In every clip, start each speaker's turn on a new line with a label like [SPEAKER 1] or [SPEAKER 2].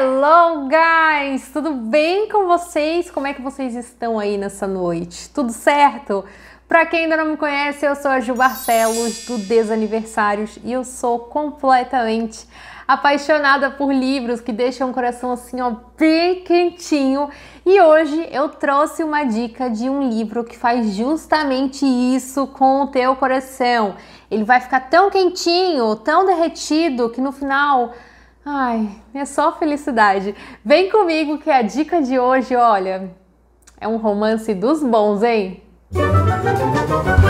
[SPEAKER 1] Hello, guys! Tudo bem com vocês? Como é que vocês estão aí nessa noite? Tudo certo? Para quem ainda não me conhece, eu sou a Ju Barcelos do Desaniversários e eu sou completamente apaixonada por livros que deixam o coração assim, ó, bem quentinho. E hoje eu trouxe uma dica de um livro que faz justamente isso com o teu coração. Ele vai ficar tão quentinho, tão derretido que no final Ai, é só felicidade. Vem comigo que a dica de hoje, olha, é um romance dos bons, hein? Música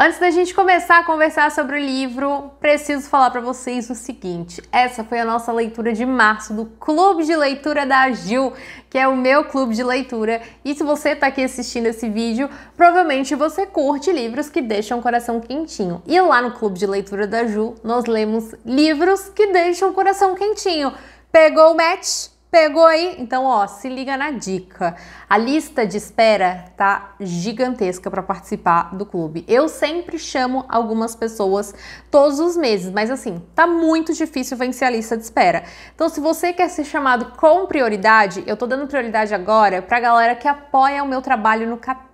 [SPEAKER 1] Antes da gente começar a conversar sobre o livro, preciso falar para vocês o seguinte: essa foi a nossa leitura de março do Clube de Leitura da Gil, que é o meu clube de leitura. E se você está aqui assistindo esse vídeo, provavelmente você curte livros que deixam o coração quentinho. E lá no Clube de Leitura da Ju, nós lemos livros que deixam o coração quentinho. Pegou o match? Pegou aí? Então, ó, se liga na dica. A lista de espera tá gigantesca para participar do clube. Eu sempre chamo algumas pessoas todos os meses, mas assim, tá muito difícil vencer a lista de espera. Então, se você quer ser chamado com prioridade, eu tô dando prioridade agora pra galera que apoia o meu trabalho no Capítulo.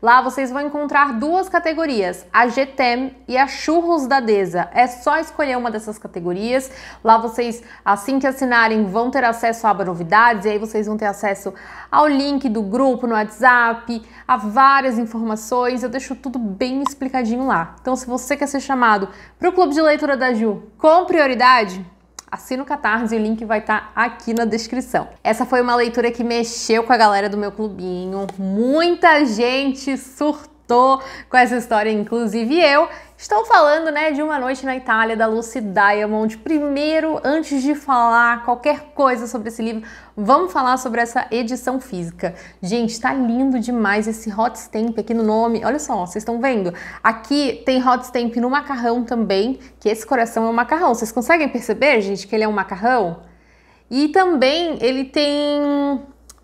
[SPEAKER 1] Lá vocês vão encontrar duas categorias, a GTEM e a Churros da Deza. É só escolher uma dessas categorias. Lá vocês, assim que assinarem, vão ter acesso à aba novidades e aí vocês vão ter acesso ao link do grupo no WhatsApp, a várias informações. Eu deixo tudo bem explicadinho lá. Então, se você quer ser chamado para o Clube de Leitura da Ju com prioridade, Assina o Catarse, o link vai estar tá aqui na descrição. Essa foi uma leitura que mexeu com a galera do meu clubinho. Muita gente surtou tô com essa história, inclusive eu. Estou falando, né, de uma noite na Itália da Lucy Diamond. Primeiro, antes de falar qualquer coisa sobre esse livro, vamos falar sobre essa edição física. Gente, tá lindo demais esse hot stamp aqui no nome. Olha só, vocês estão vendo? Aqui tem hot stamp no macarrão também, que esse coração é um macarrão. Vocês conseguem perceber, gente, que ele é um macarrão? E também ele tem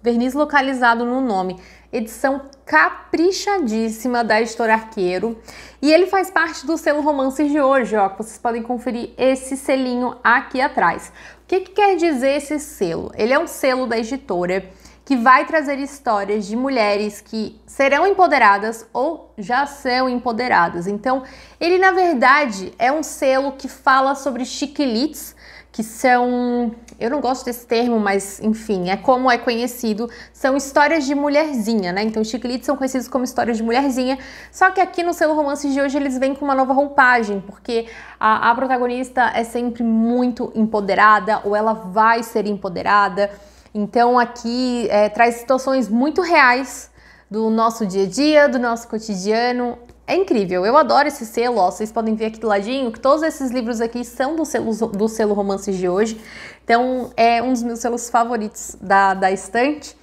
[SPEAKER 1] verniz localizado no nome, edição caprichadíssima da Editora Arqueiro. E ele faz parte do selo Romances de hoje, ó, vocês podem conferir esse selinho aqui atrás. O que, que quer dizer esse selo? Ele é um selo da editora que vai trazer histórias de mulheres que serão empoderadas ou já são empoderadas. Então, ele na verdade é um selo que fala sobre chiquilites, que são, eu não gosto desse termo, mas enfim, é como é conhecido, são histórias de mulherzinha, né? Então, os Chiquilites são conhecidos como histórias de mulherzinha, só que aqui no selo romance de hoje eles vêm com uma nova roupagem, porque a, a protagonista é sempre muito empoderada, ou ela vai ser empoderada, então aqui é, traz situações muito reais do nosso dia a dia, do nosso cotidiano, é incrível, eu adoro esse selo, ó, vocês podem ver aqui do ladinho que todos esses livros aqui são do selo, do selo Romances de hoje, então é um dos meus selos favoritos da, da estante.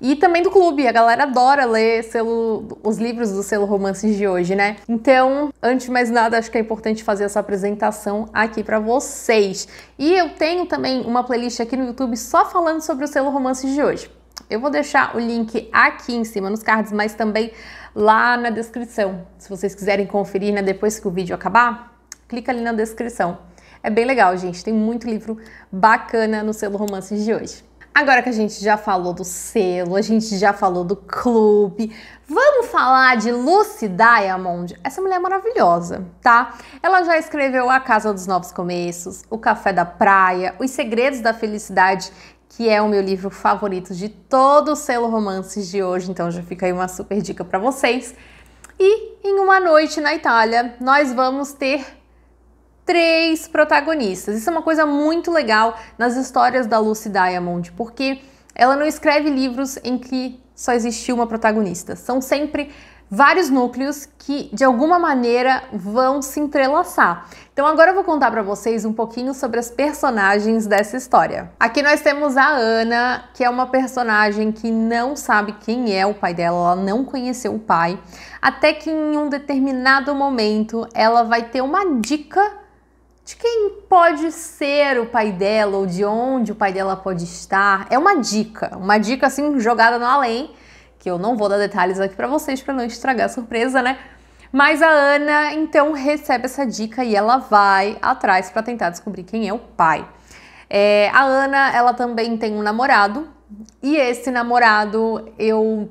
[SPEAKER 1] E também do clube, a galera adora ler selo, os livros do selo Romances de hoje, né? Então, antes de mais nada, acho que é importante fazer essa apresentação aqui para vocês. E eu tenho também uma playlist aqui no YouTube só falando sobre o selo Romances de hoje. Eu vou deixar o link aqui em cima nos cards, mas também lá na descrição. Se vocês quiserem conferir né, depois que o vídeo acabar, clica ali na descrição. É bem legal, gente. Tem muito livro bacana no selo Romances de hoje. Agora que a gente já falou do selo, a gente já falou do clube, vamos falar de Lucy Diamond, essa mulher é maravilhosa, tá? Ela já escreveu A Casa dos Novos Começos, O Café da Praia, Os Segredos da Felicidade, que é o meu livro favorito de todo o selo romances de hoje, então já fica aí uma super dica para vocês. E em uma noite na Itália, nós vamos ter três protagonistas. Isso é uma coisa muito legal nas histórias da Lucy Diamond, porque ela não escreve livros em que só existiu uma protagonista. São sempre vários núcleos que de alguma maneira vão se entrelaçar. Então agora eu vou contar para vocês um pouquinho sobre as personagens dessa história. Aqui nós temos a Ana, que é uma personagem que não sabe quem é o pai dela, ela não conheceu o pai, até que em um determinado momento ela vai ter uma dica de quem pode ser o pai dela ou de onde o pai dela pode estar. É uma dica, uma dica assim jogada no além, que eu não vou dar detalhes aqui para vocês para não estragar a surpresa, né? Mas a Ana então recebe essa dica e ela vai atrás para tentar descobrir quem é o pai. É, a Ana, ela também tem um namorado e esse namorado eu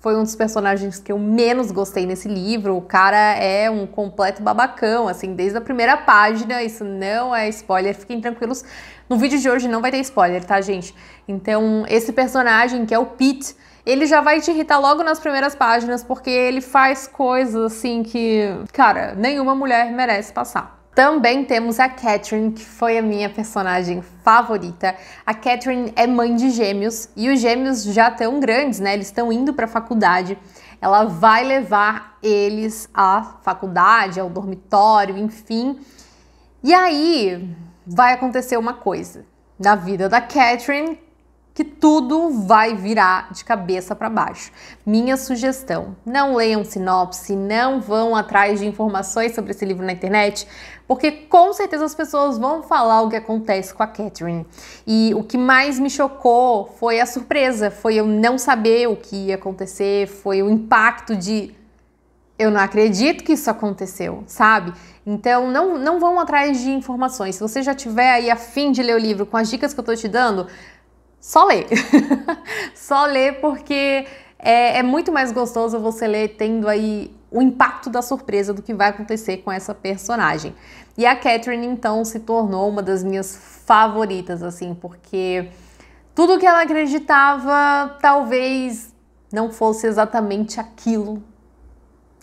[SPEAKER 1] foi um dos personagens que eu menos gostei nesse livro. O cara é um completo babacão, assim, desde a primeira página. Isso não é spoiler, fiquem tranquilos. No vídeo de hoje não vai ter spoiler, tá, gente? Então, esse personagem que é o Pete, ele já vai te irritar logo nas primeiras páginas, porque ele faz coisas assim que, cara, nenhuma mulher merece passar. Também temos a Catherine, que foi a minha personagem favorita. A Catherine é mãe de gêmeos e os gêmeos já estão grandes, né? Eles estão indo para a faculdade. Ela vai levar eles à faculdade, ao dormitório, enfim. E aí vai acontecer uma coisa na vida da Catherine que tudo vai virar de cabeça para baixo. Minha sugestão: não leiam sinopse, não vão atrás de informações sobre esse livro na internet, porque com certeza as pessoas vão falar o que acontece com a Catherine. E o que mais me chocou foi a surpresa, foi eu não saber o que ia acontecer, foi o impacto de eu não acredito que isso aconteceu, sabe? Então não, não vão atrás de informações. Se você já tiver aí a fim de ler o livro com as dicas que eu tô te dando, só ler. só ler porque é, é, muito mais gostoso você ler tendo aí o impacto da surpresa do que vai acontecer com essa personagem. E a Catherine, então, se tornou uma das minhas favoritas, assim, porque tudo que ela acreditava talvez não fosse exatamente aquilo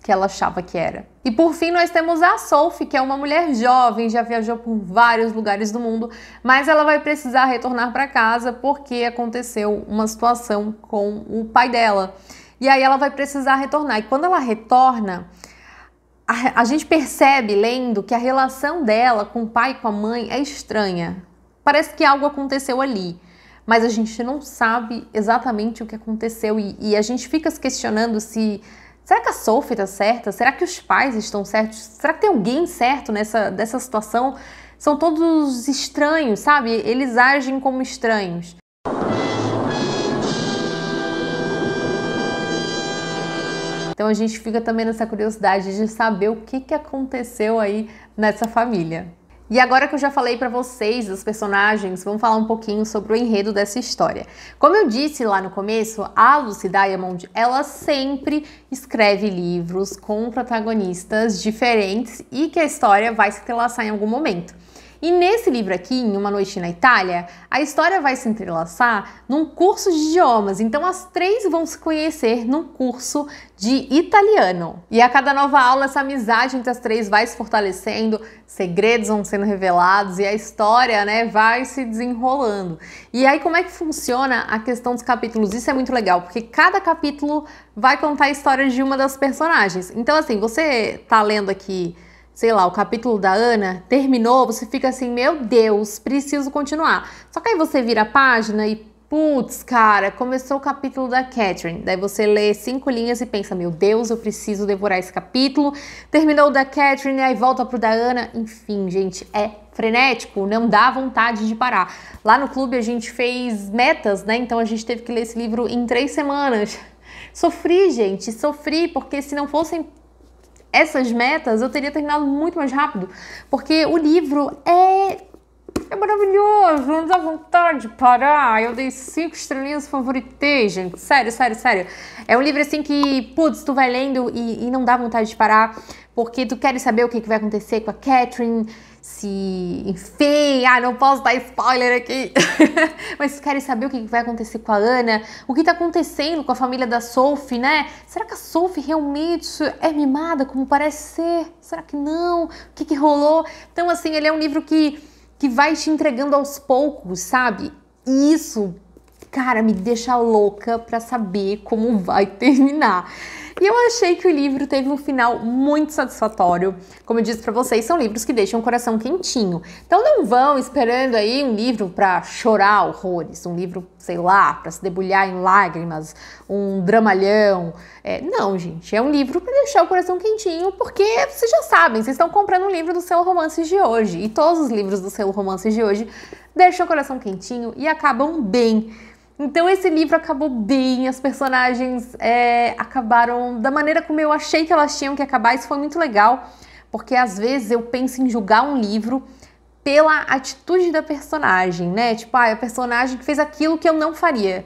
[SPEAKER 1] que ela achava que era. E por fim, nós temos a Sophie, que é uma mulher jovem, já viajou por vários lugares do mundo, mas ela vai precisar retornar para casa porque aconteceu uma situação com o pai dela. E aí ela vai precisar retornar. E quando ela retorna, a, a gente percebe lendo que a relação dela com o pai e com a mãe é estranha. Parece que algo aconteceu ali mas a gente não sabe exatamente o que aconteceu e, e, a gente fica se questionando se Será que a Sophie está certa? Será que os pais estão certos? Será que tem alguém certo nessa dessa situação? São todos estranhos, sabe? Eles agem como estranhos. Então a gente fica também nessa curiosidade de saber o que, que aconteceu aí nessa família. E agora que eu já falei para vocês os personagens, vamos falar um pouquinho sobre o enredo dessa história. Como eu disse lá no começo, a Lucy Diamond, ela sempre escreve livros com protagonistas diferentes e que a história vai se entrelaçar em algum momento. E nesse livro aqui, em Uma Noite na Itália, a história vai se entrelaçar num curso de idiomas. Então as três vão se conhecer num curso de italiano. E a cada nova aula, essa amizade entre as três vai se fortalecendo, segredos vão sendo revelados e a história, né, vai se desenrolando. E aí como é que funciona a questão dos capítulos? Isso é muito legal, porque cada capítulo vai contar a história de uma das personagens. Então assim, você tá lendo aqui sei lá, o capítulo da Ana terminou, você fica assim, meu Deus, preciso continuar. Só que aí você vira a página e Putz, cara, começou o capítulo da Catherine. Daí você lê cinco linhas e pensa: Meu Deus, eu preciso devorar esse capítulo. Terminou o da Catherine, aí volta pro da Ana. Enfim, gente, é frenético, não dá vontade de parar. Lá no clube a gente fez metas, né? Então a gente teve que ler esse livro em três semanas. Sofri, gente, sofri, porque se não fossem essas metas, eu teria terminado muito mais rápido, porque o livro é é maravilhoso, não dá vontade de parar. Eu dei cinco estrelinhas favoritei, gente. Sério, sério, sério. É um livro assim que, putz, tu vai lendo e, e não dá vontade de parar, porque tu queres saber o que, que vai acontecer com a Catherine, se enfim, ah, não posso dar spoiler aqui. Mas querem saber o que vai acontecer com a Ana, o que tá acontecendo com a família da Sophie, né? Será que a Sophie realmente é mimada como parece ser? Será que não? O que, que rolou? Então, assim, ele é um livro que, que vai te entregando aos poucos, sabe? E isso, cara, me deixa louca pra saber como vai terminar. E eu achei que o livro teve um final muito satisfatório. Como eu disse para vocês, são livros que deixam o coração quentinho. Então não vão esperando aí um livro para chorar horrores, um livro, sei lá, para se debulhar em lágrimas, um dramalhão. É, não, gente, é um livro para deixar o coração quentinho, porque vocês já sabem, vocês estão comprando um livro do seu Romances de hoje. E todos os livros do seu Romances de hoje deixam o coração quentinho e acabam bem. Então esse livro acabou bem, as personagens é, acabaram da maneira como eu achei que elas tinham que acabar, isso foi muito legal, porque às vezes eu penso em julgar um livro pela atitude da personagem, né? Tipo, ah, é a personagem que fez aquilo que eu não faria.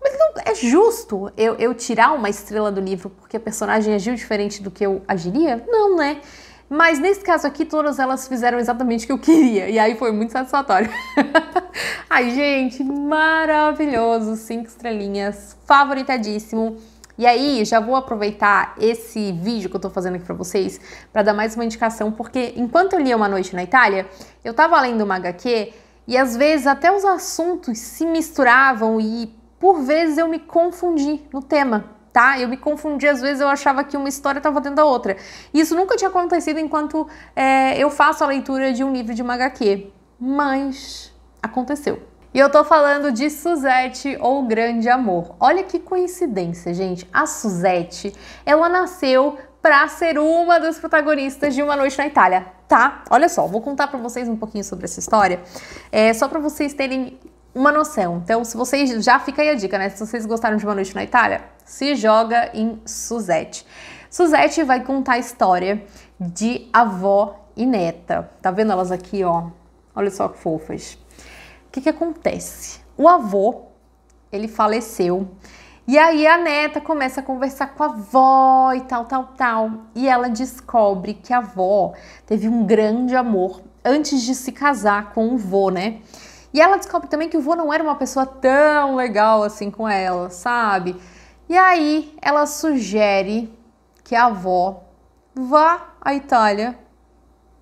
[SPEAKER 1] Mas não é justo eu, eu tirar uma estrela do livro porque a personagem agiu diferente do que eu agiria? Não, né? Mas nesse caso aqui, todas elas fizeram exatamente o que eu queria, e aí foi muito satisfatório. Ai, gente, maravilhoso! Cinco estrelinhas, favoritadíssimo. E aí, já vou aproveitar esse vídeo que eu tô fazendo aqui pra vocês para dar mais uma indicação, porque enquanto eu lia Uma Noite na Itália, eu tava lendo uma HQ e às vezes até os assuntos se misturavam e por vezes eu me confundi no tema tá? Eu me confundi, às vezes eu achava que uma história estava dentro da outra. Isso nunca tinha acontecido enquanto é, eu faço a leitura de um livro de uma HQ, mas aconteceu. E eu tô falando de Suzette ou Grande Amor. Olha que coincidência, gente. A Suzette, ela nasceu para ser uma das protagonistas de Uma Noite na Itália, tá? Olha só, vou contar para vocês um pouquinho sobre essa história, é, só para vocês terem uma noção. Então, se vocês já fica aí a dica, né? Se vocês gostaram de uma noite na Itália, se joga em Suzette. Suzette vai contar a história de avó e neta. Tá vendo elas aqui, ó? Olha só que fofas. O que que acontece? O avô, ele faleceu. E aí a neta começa a conversar com a avó e tal, tal, tal. E ela descobre que a avó teve um grande amor antes de se casar com o vô, né? E ela descobre também que o vô não era uma pessoa tão legal assim com ela, sabe? E aí ela sugere que a avó vá à Itália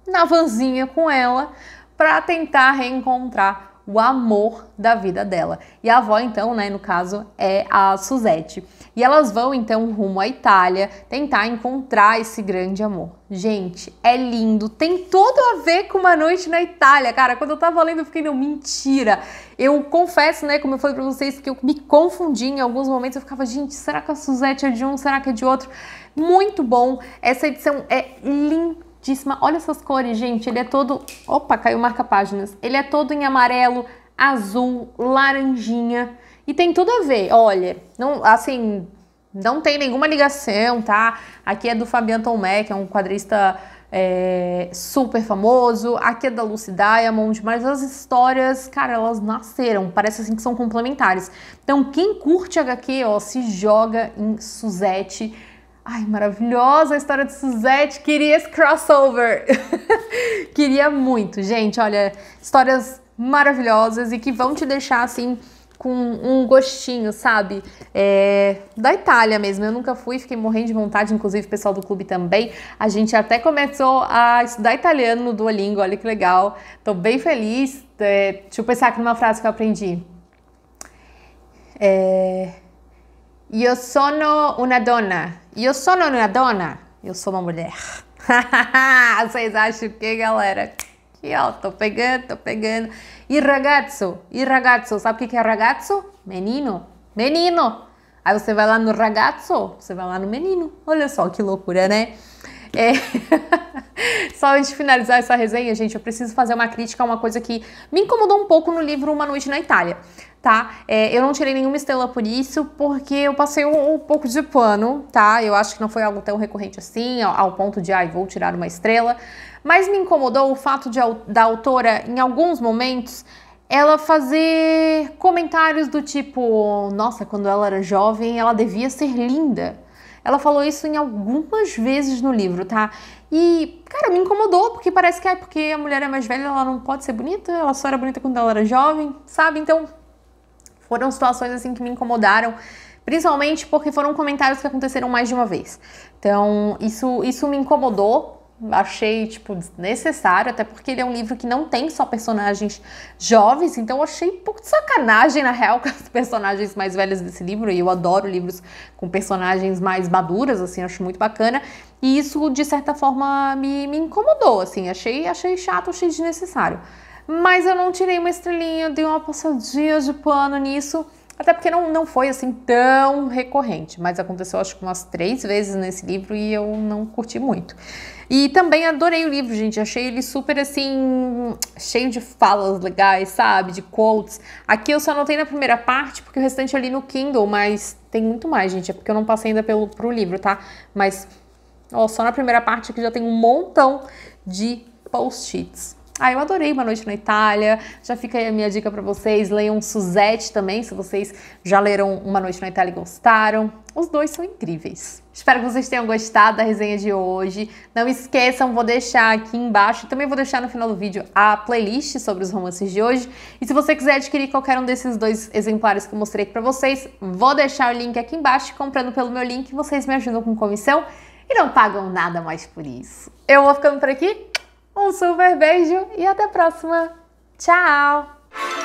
[SPEAKER 1] na vanzinha com ela para tentar reencontrar o amor da vida dela. E a avó, então, né, no caso, é a Suzette. E elas vão, então, rumo à Itália tentar encontrar esse grande amor. Gente, é lindo, tem tudo a ver com uma noite na Itália, cara. Quando eu tava lendo, eu fiquei, não, mentira. Eu confesso, né, como eu falei pra vocês, que eu me confundi em alguns momentos. Eu ficava, gente, será que a Suzette é de um, será que é de outro? Muito bom, essa edição é linda lindíssima. Olha essas cores, gente. Ele é todo... Opa, caiu marca-páginas. Ele é todo em amarelo, azul, laranjinha. E tem tudo a ver. Olha, não, assim, não tem nenhuma ligação, tá? Aqui é do Fabian Tomé, que é um quadrista é, super famoso. Aqui é da Lucy Diamond, mas as histórias, cara, elas nasceram. Parece assim que são complementares. Então, quem curte HQ, ó, se joga em Suzette Ai, maravilhosa a história de Suzette. Queria esse crossover. Queria muito, gente. Olha, histórias maravilhosas e que vão te deixar assim com um gostinho, sabe? É, da Itália mesmo. Eu nunca fui, fiquei morrendo de vontade, inclusive o pessoal do clube também. A gente até começou a estudar italiano no Duolingo, olha que legal. Tô bem feliz. É, deixa eu pensar aqui numa frase que eu aprendi. É, eu sono una Eu sono una dona. Eu sou uma mulher. Vocês acham que, galera? Aqui, ó, tô pegando, tô pegando. E ragazzo, e ragazzo, sabe o que é ragazzo? Menino, menino. Aí você vai lá no ragazzo, você vai lá no menino. Olha só que loucura, né? É... Só antes de finalizar essa resenha, gente, eu preciso fazer uma crítica a uma coisa que me incomodou um pouco no livro Uma Noite na Itália, tá? É, eu não tirei nenhuma estrela por isso, porque eu passei um, um, pouco de pano, tá? Eu acho que não foi algo tão recorrente assim, ao, ao ponto de, ai, ah, vou tirar uma estrela. Mas me incomodou o fato de, da autora, em alguns momentos, ela fazer comentários do tipo: nossa, quando ela era jovem, ela devia ser linda. Ela falou isso em algumas vezes no livro, tá? E, cara, me incomodou, porque parece que é porque a mulher é mais velha, ela não pode ser bonita, ela só era bonita quando ela era jovem, sabe? Então, foram situações assim que me incomodaram, principalmente porque foram comentários que aconteceram mais de uma vez. Então, isso, isso me incomodou, achei, tipo, desnecessário, até porque ele é um livro que não tem só personagens jovens, então eu achei um pouco de sacanagem, na real, com as personagens mais velhas desse livro, e eu adoro livros com personagens mais maduras, assim, acho muito bacana. E isso, de certa forma, me, me incomodou, assim, achei, achei chato, achei desnecessário. Mas eu não tirei uma estrelinha, dei uma passadinha de pano nisso, até porque não, não foi assim tão recorrente, mas aconteceu acho que umas três vezes nesse livro e eu não curti muito. E também adorei o livro, gente. Achei ele super assim, cheio de falas legais, sabe? De quotes. Aqui eu só anotei na primeira parte, porque o restante eu li no Kindle, mas tem muito mais, gente. É porque eu não passei ainda pelo, pro livro, tá? Mas Ó, só na primeira parte aqui já tem um montão de post-its. Ah, eu adorei Uma Noite na Itália. Já fica aí a minha dica para vocês. Leiam Suzette também, se vocês já leram Uma Noite na Itália e gostaram. Os dois são incríveis. Espero que vocês tenham gostado da resenha de hoje. Não esqueçam, vou deixar aqui embaixo, também vou deixar no final do vídeo a playlist sobre os romances de hoje. E se você quiser adquirir qualquer um desses dois exemplares que eu mostrei aqui para vocês, vou deixar o link aqui embaixo. Comprando pelo meu link, vocês me ajudam com comissão e não pagam nada mais por isso. Eu vou ficando por aqui. Um super beijo e até a próxima. Tchau!